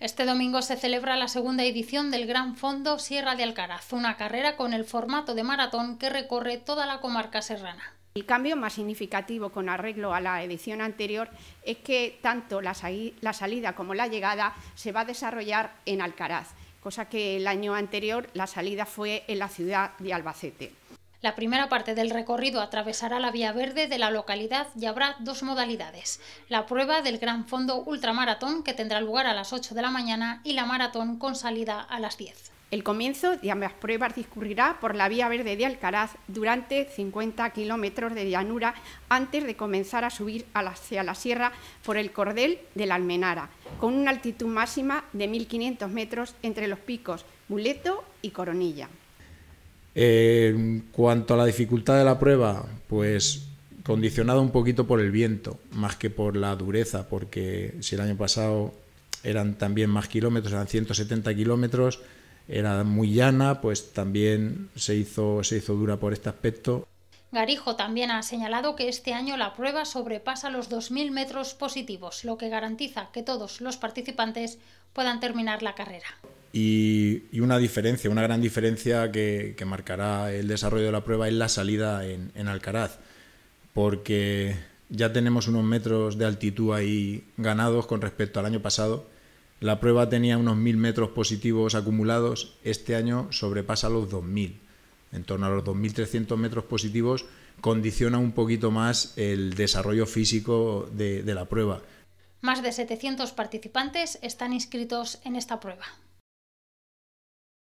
Este domingo se celebra la segunda edición del Gran Fondo Sierra de Alcaraz, una carrera con el formato de maratón que recorre toda la comarca serrana. El cambio más significativo con arreglo a la edición anterior es que tanto la salida como la llegada se va a desarrollar en Alcaraz, cosa que el año anterior la salida fue en la ciudad de Albacete. La primera parte del recorrido atravesará la vía verde de la localidad y habrá dos modalidades, la prueba del Gran Fondo Ultramaratón que tendrá lugar a las 8 de la mañana y la maratón con salida a las 10. El comienzo de ambas pruebas discurrirá por la vía verde de Alcaraz durante 50 kilómetros de llanura antes de comenzar a subir hacia la sierra por el cordel de la Almenara, con una altitud máxima de 1.500 metros entre los picos Muleto y Coronilla. Eh, en cuanto a la dificultad de la prueba, pues condicionada un poquito por el viento, más que por la dureza, porque si el año pasado eran también más kilómetros, eran 170 kilómetros, era muy llana, pues también se hizo, se hizo dura por este aspecto. Garijo también ha señalado que este año la prueba sobrepasa los 2.000 metros positivos, lo que garantiza que todos los participantes puedan terminar la carrera. Y, una diferencia, una gran diferencia que, marcará el desarrollo de la prueba es la salida en, Alcaraz, porque ya tenemos unos metros de altitud ahí ganados con respecto al año pasado. La prueba tenía unos 1.000 metros positivos acumulados, este año sobrepasa los 2.000. En torno a los 2.300 metros positivos condiciona un poquito más el desarrollo físico de, de la prueba. Más de 700 participantes están inscritos en esta prueba.